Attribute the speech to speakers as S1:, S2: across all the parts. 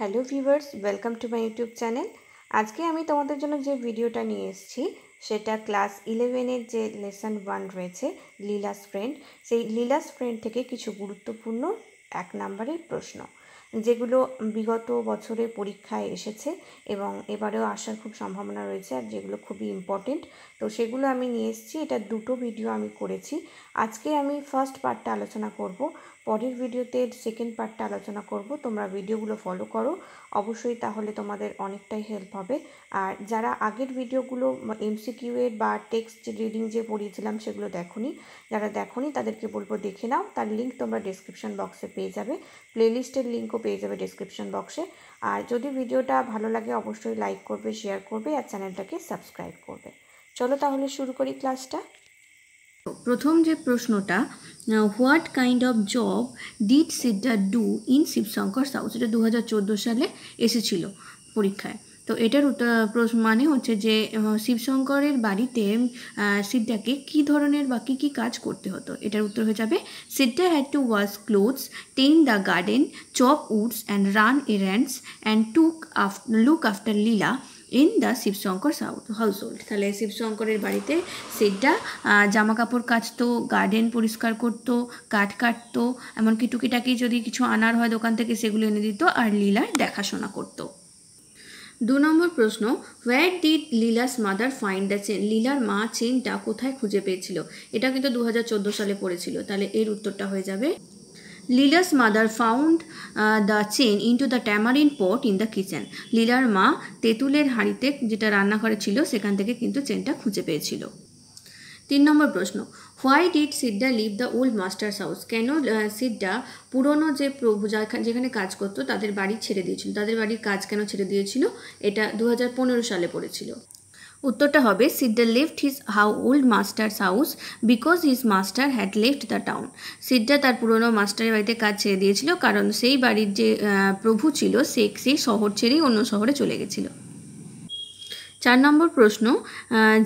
S1: Hello viewers welcome to my YouTube channel আজকে আমি তোমাদের জন্য যে ভিডিওটা নিয়ে এসেছি সেটা ক্লাস ইলেভেনের যে লেসন ওয়ান রয়েছে লীলাস ফ্রেন্ড সেই লীলাস ফ্রেন্ড থেকে কিছু গুরুত্বপূর্ণ এক নাম্বারের প্রশ্ন যেগুলো বিগত বছরে পরীক্ষায় এসেছে এবং এবারেও আসার খুব সম্ভাবনা রয়েছে আর যেগুলো খুবই ইম্পর্টেন্ট তো সেগুলো আমি নিয়ে এসেছি এটা দুটো ভিডিও আমি করেছি আজকে আমি ফার্স্ট পার্টটা আলোচনা করব পরের ভিডিওতে সেকেন্ড পার্টটা আলোচনা করব তোমরা ভিডিওগুলো ফলো করো অবশ্যই তাহলে তোমাদের অনেকটাই হেল্প হবে আর যারা আগের ভিডিওগুলো এমসিকিউ এর বা টেক্সট রিডিং যে পড়িয়েছিলাম সেগুলো দেখোনি যারা দেখোনি তাদেরকে বলবো দেখে নাও তার লিঙ্ক তোমরা ডেসক্রিপশন বক্সে পেয়ে যাবে প্লেলিস্টের লিঙ্কও পেয়ে যাবে ডেসক্রিপশন বক্সে আর যদি ভিডিওটা ভালো লাগে অবশ্যই লাইক করবে শেয়ার করবে আর চ্যানেলটাকে সাবস্ক্রাইব করবে চলো তাহলে শুরু করি ক্লাসটা
S2: প্রথম যে প্রশ্নটা what kind of job did সিদ্ধার ডু ইন শিবশঙ্কর সাউথ এটা দু সালে এসেছিল পরীক্ষায় তো এটার মানে হচ্ছে যে শিবশঙ্করের বাড়িতে সিদ্ধাকে কি ধরনের বা কী কী কাজ করতে হতো এটার উত্তর হয়ে যাবে Sidda had to wash clothes tend the garden chop woods and run errands and took off look after Leela in the Sivasankar household তাহলে শিবশঙ্করের বাড়িতে সেটা জামা কাপড় কাচতো গার্ডেন পরিষ্কার করতো কাঠ কাটতো এমনকি টুকিটাকি যদি কিছু আনার হয় দোকান থেকে সেগুলো এনে দিত আর লীলার দেখাশোনা করতো দু নম্বর প্রশ্ন where did Leela's mother find the chain লীলার মা চেনটা কোথায় খুঁজে পেয়েছিল এটা কিন্তু দু সালে পড়েছিল তাহলে এর উত্তরটা হয়ে যাবে Lila's mother found the chain into the tamarind pot in the kitchen লীলার মা তেঁতুলের হাঁড়িতে যেটা রান্নাঘরে ছিল সেখান থেকে কিন্তু চেনটা খুঁজে পেয়েছিল তিন নম্বর প্রশ্ন why did Sidda leave the old master's house কেন সিদ্ধা uh, পুরনো যে প্রভু যেখানে কাজ করতো তাদের বাড়ি ছেড়ে দিয়েছিল তাদের বাড়ির কাজ কেন ছেড়ে দিয়েছিল এটা দু সালে পড়েছিল উত্তরটা হবে সিদ্দার left his how old master's house because his master had left the town Sidda তার পুরনো মাস্টারের বাড়িতে কাজ ছেড়ে দিয়েছিল কারণ সেই বাড়ির যে প্রভু ছিল সে সেই শহর ছেড়েই অন্য শহরে চলে গেছিলো চার নম্বর প্রশ্ন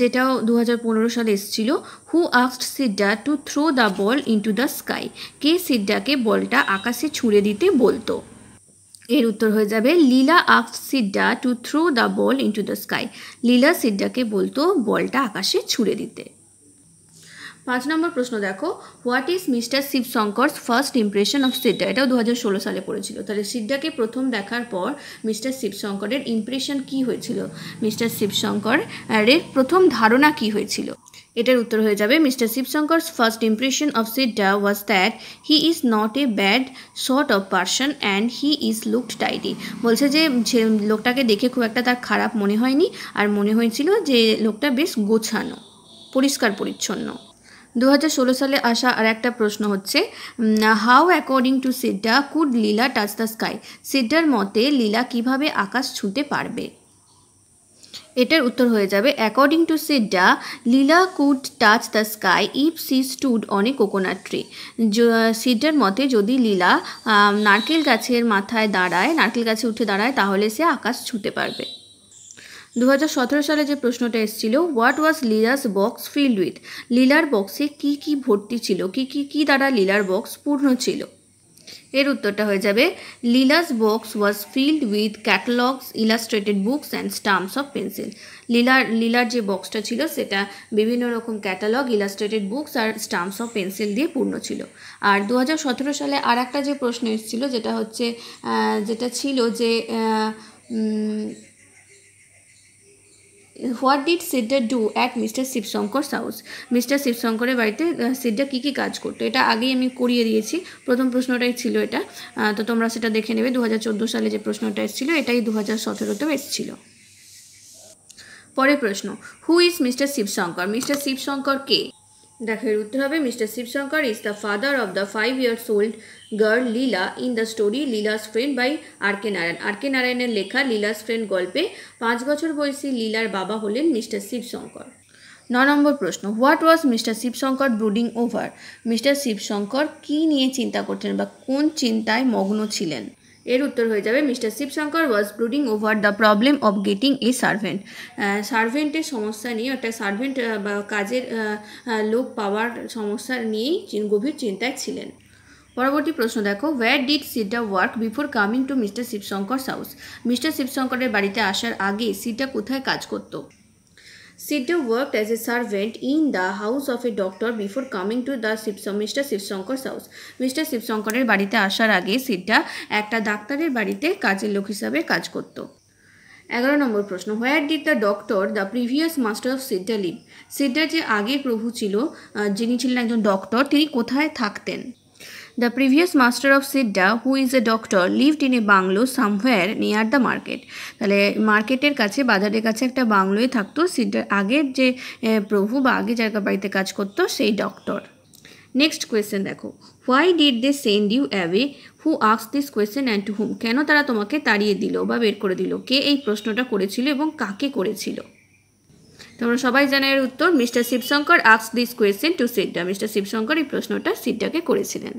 S2: যেটাও দু হাজার সালে এসেছিল who asked Sidda to throw the ball into the sky কে সিড্ডাকে বলটা আকাশে ছুঁড়ে দিতে বলতো এর উত্তর হয়ে যাবে লীলা আফ Sidda to throw the ball into the sky Leela সিড্ডাকে বলতো বলটা আকাশে ছুড়ে দিতে পাঁচ নম্বর প্রশ্ন দেখো what is mister Sivasankar's first impression of Sidda এটাও দু হাজার ষোলো সালে পড়েছিল তাহলে সিড্ডাকে প্রথম দেখার পর মিস্টার শিবশঙ্করের ইমপ্রেশন কী হয়েছিল মিস্টার শিবশঙ্কর এর প্রথম ধারণা কি হয়েছিল এটার উত্তর হয়ে যাবে mister Sivasankar first impression of Sidda was that he is not a bad sort of person and he is looked tidy বলছে যে লোকটাকে দেখে খুব একটা তার খারাপ মনে হয়নি আর মনে হয়েছিল যে লোকটা বেশ গোছানো পরিষ্কার পরিচ্ছন্ন দু ষোলো সালে আসা আর একটা প্রশ্ন হচ্ছে how according to Sidda could Leela touch the sky সিডার মতে লীলা কিভাবে আকাশ ছুঁতে পারবে এটার উত্তর হয়ে যাবে according to Sidda Leela could touch the sky if she stood on a coconut tree সিডার মতে যদি লীলা নারকেল গাছের মাথায় দাঁড়ায় নারকেল গাছে উঠে দাঁড়ায় তাহলে সে আকাশ ছুঁতে পারবে দু সালে যে প্রশ্নটা এসেছিল what was Leela's box filled with লীলার বক্সে কি কি ভর্তি ছিল কি কি কি দ্বারা লীলার বক্স পূর্ণ ছিল এর উত্তরটা হয়ে যাবে Leela's box was filled with catalogues illustrated books and stumps of pencil লীলার লীলার যে বক্সটা ছিল সেটা বিভিন্ন রকম ক্যাটালগ ইলাস্ট্রেটেড বুকস আর স্টাম্পস অফ পেন্সিল দিয়ে পূর্ণ ছিল আর দু সালে আর একটা যে প্রশ্ন এসেছিল যেটা হচ্ছে যেটা ছিল যে what did Sidda do at mister Sivasankar house mister শিবশঙ্করের বাড়িতে সিদ্ধা কী কী কাজ করতো এটা আগেই আমি করিয়ে দিয়েছি প্রথম প্রশ্নটাই ছিল এটা তো তোমরা সেটা দেখে নেবে দু সালে যে প্রশ্নটা এসেছিলো এটাই দু হাজার সতেরোতেও এসেছিলো পরের প্রশ্ন who is mister Sivasankar mister Sivasankar কে দেখো এর উত্তর হবে mister Sivasankar is the father of the five years old girl Leela in the story Leela's friend by R K Narayan R K নারায়ণের লেখা লীলাস ফ্রেন্ড গল্পে পাঁচ বছর বয়সী লীলার বাবা হলেন মিস্টার শিবশঙ্কর ন নম্বর প্রশ্ন what was mister Sivasankar brooding over mister Sivasankar কী নিয়ে চিন্তা করছেন বা কোন চিন্তায় মগ্ন ছিলেন এর উত্তর হয়ে যাবে mister Sivasankar was brooding over the problem of getting a servant সার্ভেন্টের সমস্যা নিয়ে একটা সার্ভেন্ট বা কাজের লোক পাওয়ার সমস্যা নিয়েই গভীর চিন্তায় ছিলেন পরবর্তী প্রশ্ন দেখো where did Sidda work before coming to mister Sivasankar house mister শিবশঙ্করের বাড়িতে আসার আগে সিটা কোথায় কাজ করতো Siddhu worked as a servant in the house of a doctor before coming to the Mr. শিবশঙ্কর's house. Mr. শিবশঙ্করের বাড়িতে আসার আগে সিদ্ধা একটা ডাক্তারের বাড়িতে কাজের লোক হিসাবে কাজ করত এগারো নম্বর প্রশ্ন where did the doctor the previous master of Sidda live Sidda যে আগে প্রভু ছিল যিনি ছিলেন একজন ডক্টর তিনি কোথায় থাকতেন The previous master of Siddha, who is a doctor, lived in a bungalow somewhere near the market. তাহলে মার্কেটের কাছে বাজারের কাছে একটা বাংলোয় থাকতো সিদ্ধার আগের যে প্রভু বা আগে যার বাড়িতে কাজ করতো সেই ডক্টর নেক্সট কোয়েশ্চেন দেখো why did they send you away who আক্স this question and to whom কেন তারা তোমাকে তাড়িয়ে দিল বা বের করে দিল কে এই প্রশ্নটা করেছিল এবং কাকে করেছিল তোমরা সবাই জানো এর উত্তর মিস্টার শিবশঙ্কর আক্স this question to Sidda mister Sivasankar এই প্রশ্নটা সিড্ডাকে করেছিলেন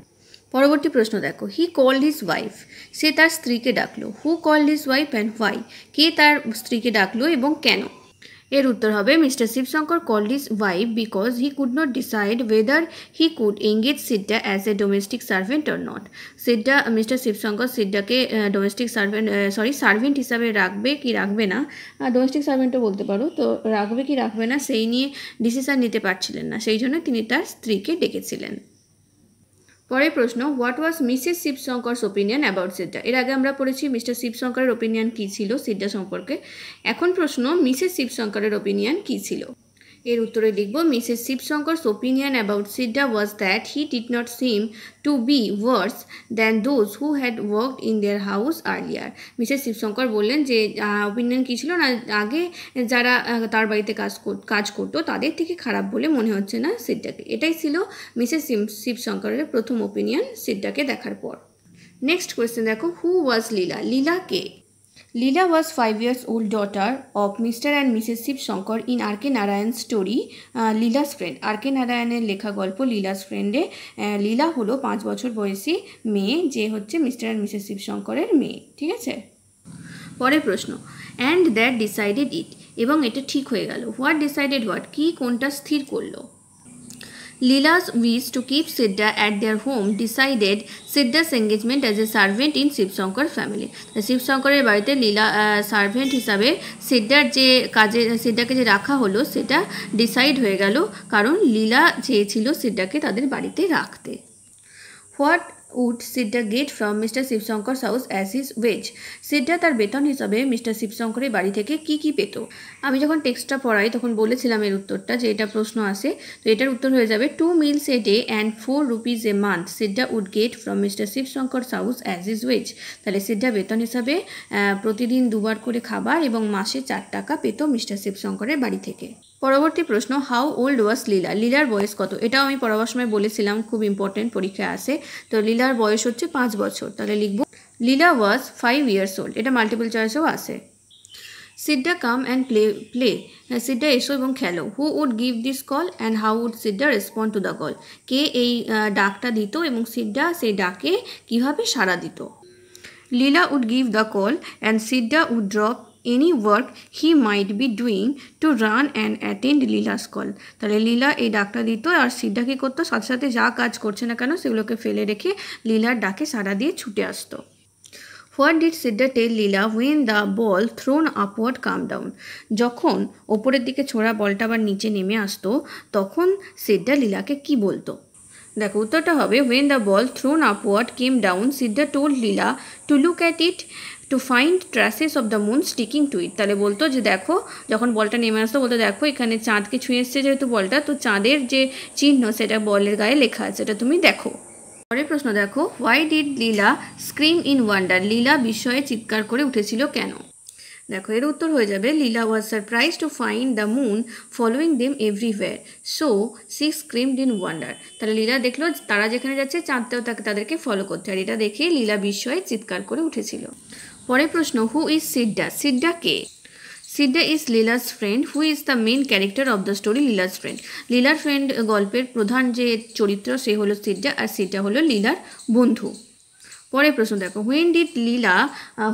S2: পরবর্তী প্রশ্ন দেখো হি কল্ড হিজ ওয়াইফ সে তার স্ত্রীকে ডাকলো who called his wife and why কে তার স্ত্রীকে ডাকলো এবং কেন এর উত্তর হবে mister Sivasankar called his wife because he could not decide whether he could engage Sidda as a domestic servant or not Sidda mister Sivasankar সিড্ডাকে ডোমেস্টিক সার্ভেন্ট সরি সার্ভেন্ট হিসাবে রাখবে কি রাখবে না ডোমেস্টিক সার্ভেন্টও বলতে পারো তো রাখবে কি রাখবে না সেই নিয়ে ডিসিশান নিতে পারছিলেন না সেই জন্য তিনি তার স্ত্রীকে ডেকেছিলেন পরের প্রশ্ন what was Mrs Sivasankar opinion about Sidda এর আগে আমরা পড়েছি মিস্টার শিবশঙ্করের ওপিনিয়ন কী ছিল সিদ্ধা সম্পর্কে এখন প্রশ্ন মিসেস শিবশঙ্করের ওপিনিয়ন কী ছিল এর উত্তরে লিখব Mrs Sivasankar opinion about Sidda was that he did not seem to be worse than those who had worked in their house earlier Mrs Sivasankar বললেন যে ওপিনিয়ন কী ছিল না আগে যারা তার বাড়িতে কাজ কাজ করতো তাদের থেকে খারাপ বলে মনে হচ্ছে না সিডটাকে এটাই ছিল মিসেস শিবশঙ্করের প্রথম ওপিনিয়ন সিডটাকে দেখার পর নেক্সট কোয়েশ্চেন দেখো হু ওয়াজ লীলা লীলা কে Leela was 5 years old daughter of Mr. and Mrs. Shiv Shankar in R.K. Narayan's story uh, Leela's friend. R.K. নারায়ণের লেখা গল্প লীলাস ফ্রেন্ডে লীলা হলো পাঁচ বছর বয়সী মেয়ে যে হচ্ছে মিস্টার অ্যান্ড মিসেস শিব শঙ্করের মেয়ে ঠিক আছে পরের প্রশ্ন অ্যান্ড দ্যাট ডিসাইডেড ইট এবং এটা ঠিক হয়ে গেল হোয়াট ডিসাইডেড হোয়াট কি কোনটা স্থির করলো Leela's wish to keep Siddha at their home decided Siddha's engagement as a servant in Sivasankar family শিবশঙ্করের বাড়িতে লীলা সার্ভেন্ট হিসাবে সিদ্ধার যে কাজে সিদ্ধাকে যে রাখা হলো সেটা ডিসাইড হয়ে গেল কারণ লীলা চেয়েছিল সিদ্ধাকে তাদের বাড়িতে রাখতে what would Sidda get from mister Sivasankar house as his wage Sidda তার বেতন হিসাবে মিস্টার শিবশঙ্করের বাড়ি থেকে কি কি পেত আমি যখন টেক্সটটা পড়াই তখন বলেছিলাম এর উত্তরটা যে এটা প্রশ্ন আসে তো এটার উত্তর হয়ে যাবে two meals a day and four rupees a month Sidda would get from mister Sivasankar house as is wage তাহলে সিদ্ধা বেতন হিসাবে প্রতিদিন দুবার করে খাবার এবং মাসে চার টাকা পেত মিস্টার শিবশঙ্করের বাড়ি থেকে পরবর্তী প্রশ্ন হাউ ওল্ড ওয়াস লীলা লীলার বয়স কত এটাও আমি পড়াবার সময় বলেছিলাম খুব ইম্পর্টেন্ট পরীক্ষা আসে তো লীলা লীলার বয়স হচ্ছে পাঁচ বছর তাহলে লিখব Leela was five years old এটা মাল্টিপল চয়েসেও আসে Sidda come and play play হ্যাঁ সিড্ডা এসো এবং খেলো who would give this call and how would Sidda respond to the call কে এই ডাকটা দিত এবং সিড্ডা সেই ডাকে কিভাবে সাড়া দিত Leela would give the call and Sidda would drop any work he might be doing to run and attend Leela call তাহলে লীলা এই ডাকটা দিত আর সিদ্ধা কী করতো সাথে সাথে যা কাজ করছে না কেন সেগুলোকে ফেলে রেখে লীলার ডাকে সাড়া দিয়ে ছুটে আসতো what did Sidda tell Leela when the ball thrown upward come down যখন ওপরের দিকে ছোড়া বলটা আবার নিচে নেমে আসতো তখন সিদ্ধা লীলাকে কি বলতো দেখো উত্তরটা হবে when the ball thrown upward came down Sidda told Leela to look at it to find traces of the moon sticking to it তাহলে বলতো যে দেখো যখন বলটা নেমে আসতো বলতো দেখো এখানে চাঁদকে ছুঁয়ে এসছে যেহেতু বলটা তো চাঁদের যে চিহ্ন সেটা বলের গায়ে লেখা আছে এটা তুমি দেখো পরের প্রশ্ন দেখো why did Leela scream in wonder Leela বিস্ময়ে চিৎকার করে উঠেছিল কেন দেখো এর উত্তর হয়ে যাবে Leela was surprise to find the moon following them everywhere so she screamed in wonder তাহলে লীলা দেখলো তারা যেখানে যাচ্ছে চাঁদতেও তাকে তাদেরকে ফলো করতে আর এটা দেখে লীলা বিস্ময়ে চিৎকার করে উঠেছিল পরের প্রশ্ন হু ইজ সিড্ডা সিড্ডা কে Sidda is Leela's friend who is the main character of the story Leela's friend লীলার ফ্রেন্ড গল্পের প্রধান যে চরিত্র সে হলো সিড্ডা আর সিড্ডা হলো লীলার বন্ধু পরের প্রশ্ন দেখো when did Leela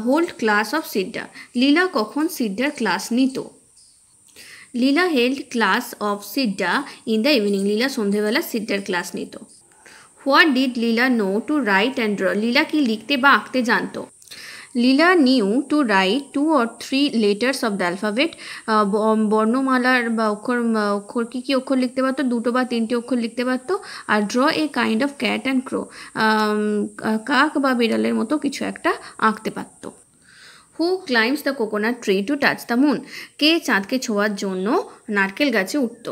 S2: hold class of Sidda Leela কখন সিডার ক্লাস নিত Leela held class of Sidda in the evening Leela সন্ধেবেলা সিডার ক্লাস নিত what did Leela know to write and draw Leela কি লিখতে বা আঁকতে জানতো Leela knew to write two or three letters of the alphabet বর্ণমালার বা অক্ষর অক্ষর কী কী অক্ষর লিখতে পারতো দুটো বা তিনটে অক্ষর লিখতে পারতো আর draw a kind of cat and crow কাক বা বিড়ালের মতো কিছু একটা আঁকতে পারতো who climbs the coconut tree to touch the moon কে চাঁদকে ছোঁয়ার জন্য নারকেল গাছে উঠত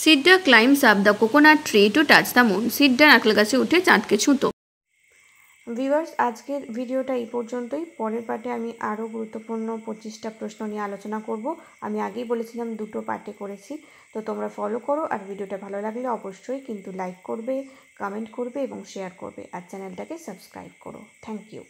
S2: Sidda climbs up the coconut tree to touch the moon Sidda নারকেল গাছে উঠে চাঁদকে ছুঁতো
S1: ভিউয়ার্স আজকের ভিডিওটা এই পর্যন্তই পরের পার্টে আমি আরও গুরুত্বপূর্ণ পঁচিশটা প্রশ্ন নিয়ে আলোচনা করব আমি আগেই বলেছিলাম দুটো পার্টে করেছি তো তোমরা ফলো করো আর ভিডিওটা ভালো লাগলে অবশ্যই কিন্তু লাইক করবে কমেন্ট করবে এবং শেয়ার করবে আর চ্যানেলটাকে সাবস্ক্রাইব করো থ্যাংক ইউ